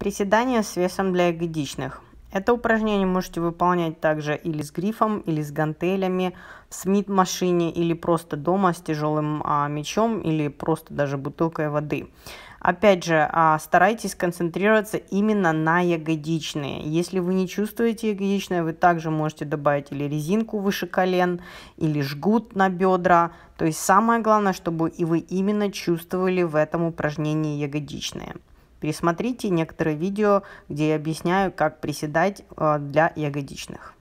Приседания с весом для ягодичных. Это упражнение можете выполнять также или с грифом, или с гантелями, в смит-машине, или просто дома с тяжелым а, мячом, или просто даже бутылкой воды. Опять же, а, старайтесь концентрироваться именно на ягодичные. Если вы не чувствуете ягодичные, вы также можете добавить или резинку выше колен, или жгут на бедра. То есть самое главное, чтобы и вы именно чувствовали в этом упражнении ягодичные. Пересмотрите некоторые видео, где я объясняю, как приседать э, для ягодичных.